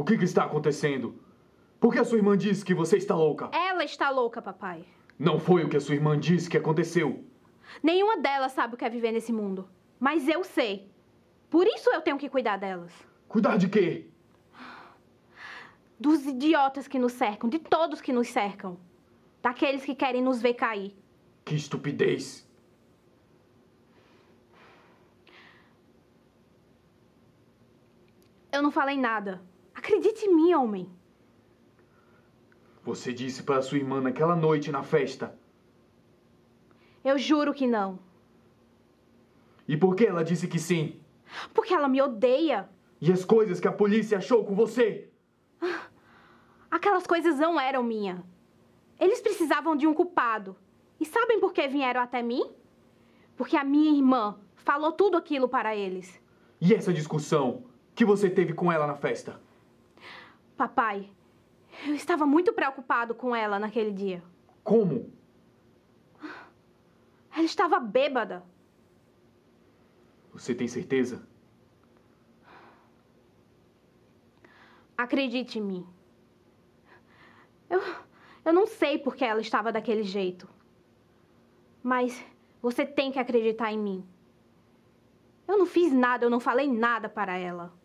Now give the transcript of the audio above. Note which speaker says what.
Speaker 1: O que, que está acontecendo? Por que a sua irmã disse que você está louca?
Speaker 2: Ela está louca, papai.
Speaker 1: Não foi o que a sua irmã disse que aconteceu.
Speaker 2: Nenhuma delas sabe o que é viver nesse mundo. Mas eu sei. Por isso eu tenho que cuidar delas.
Speaker 1: Cuidar de quê?
Speaker 2: Dos idiotas que nos cercam, de todos que nos cercam. Daqueles que querem nos ver cair.
Speaker 1: Que estupidez!
Speaker 2: Eu não falei nada. Acredite em mim, homem.
Speaker 1: Você disse para sua irmã naquela noite na festa.
Speaker 2: Eu juro que não.
Speaker 1: E por que ela disse que sim?
Speaker 2: Porque ela me odeia.
Speaker 1: E as coisas que a polícia achou com você?
Speaker 2: Ah, aquelas coisas não eram minha. Eles precisavam de um culpado. E sabem por que vieram até mim? Porque a minha irmã falou tudo aquilo para eles.
Speaker 1: E essa discussão que você teve com ela na festa?
Speaker 2: Papai, eu estava muito preocupado com ela naquele dia. Como? Ela estava bêbada.
Speaker 1: Você tem certeza?
Speaker 2: Acredite em mim. Eu, eu não sei por que ela estava daquele jeito. Mas você tem que acreditar em mim. Eu não fiz nada, eu não falei nada para ela.